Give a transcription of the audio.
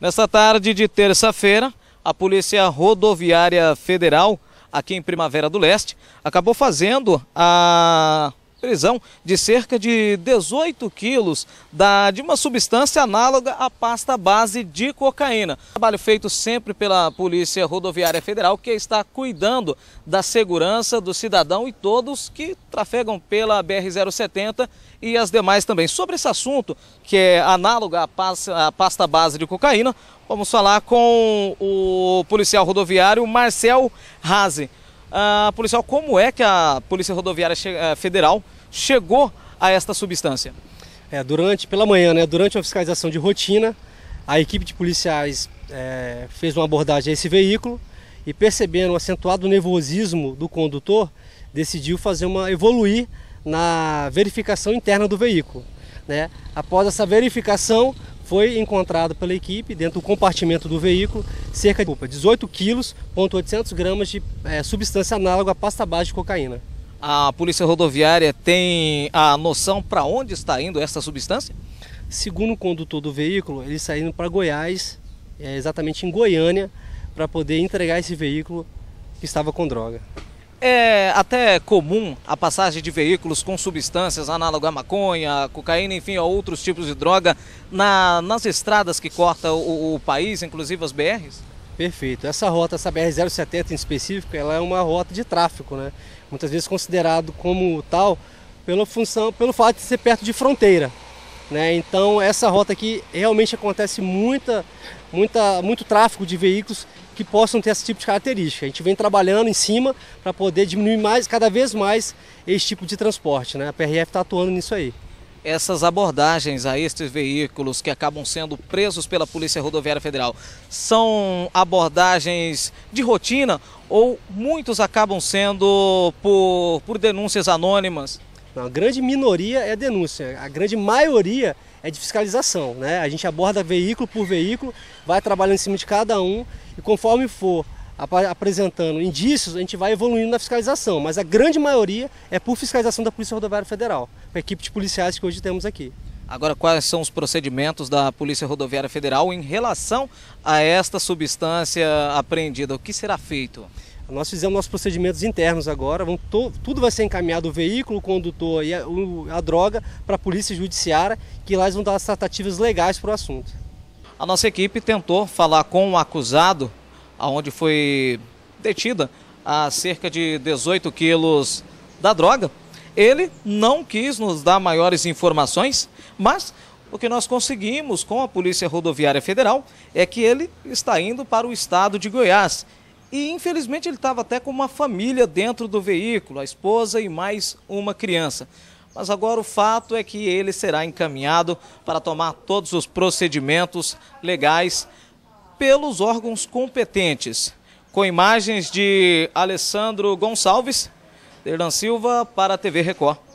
Nesta tarde de terça-feira, a Polícia Rodoviária Federal, aqui em Primavera do Leste, acabou fazendo a prisão de cerca de 18 quilos da, de uma substância análoga à pasta base de cocaína. Trabalho feito sempre pela Polícia Rodoviária Federal, que está cuidando da segurança do cidadão e todos que trafegam pela BR-070 e as demais também. Sobre esse assunto, que é análogo à pasta, à pasta base de cocaína, vamos falar com o policial rodoviário Marcel Razi uh, policial, como é que a Polícia Rodoviária che eh, Federal chegou a esta substância? É, durante, pela manhã, né, durante uma fiscalização de rotina, a equipe de policiais é, fez uma abordagem a esse veículo e percebendo o acentuado nervosismo do condutor, decidiu fazer uma evoluir na verificação interna do veículo. Né? Após essa verificação, foi encontrado pela equipe, dentro do compartimento do veículo, cerca de 18 quilos, 800 gramas de é, substância análoga à pasta base de cocaína. A Polícia Rodoviária tem a noção para onde está indo essa substância? Segundo o condutor do veículo, ele está indo para Goiás, é, exatamente em Goiânia, para poder entregar esse veículo que estava com droga. É até comum a passagem de veículos com substâncias análogas à maconha, cocaína, enfim, a outros tipos de droga na, nas estradas que corta o, o país, inclusive as BRs? Perfeito. Essa rota, essa BR-070 em específico, ela é uma rota de tráfico, né? Muitas vezes considerado como tal pela função, pelo fato de ser perto de fronteira. Né? Então essa rota aqui realmente acontece muita, muita, muito tráfego de veículos que possam ter esse tipo de característica. A gente vem trabalhando em cima para poder diminuir mais, cada vez mais esse tipo de transporte. Né? A PRF está atuando nisso aí. Essas abordagens a estes veículos que acabam sendo presos pela Polícia Rodoviária Federal são abordagens de rotina ou muitos acabam sendo por, por denúncias anônimas? a grande minoria é denúncia, a grande maioria é de fiscalização. Né? A gente aborda veículo por veículo, vai trabalhando em cima de cada um e conforme for apresentando indícios, a gente vai evoluindo na fiscalização, mas a grande maioria é por fiscalização da Polícia Rodoviária Federal, com a equipe de policiais que hoje temos aqui. Agora, quais são os procedimentos da Polícia Rodoviária Federal em relação a esta substância apreendida? O que será feito? Nós fizemos nossos procedimentos internos agora, vamos, to, tudo vai ser encaminhado, o veículo, o condutor e a, o, a droga, para a Polícia Judiciária, que lá eles vão dar as tratativas legais para o assunto. A nossa equipe tentou falar com o acusado, aonde foi detida a cerca de 18 quilos da droga, ele não quis nos dar maiores informações, mas o que nós conseguimos com a Polícia Rodoviária Federal é que ele está indo para o estado de Goiás. E infelizmente ele estava até com uma família dentro do veículo, a esposa e mais uma criança. Mas agora o fato é que ele será encaminhado para tomar todos os procedimentos legais pelos órgãos competentes. Com imagens de Alessandro Gonçalves, Derlan Silva para a TV Record.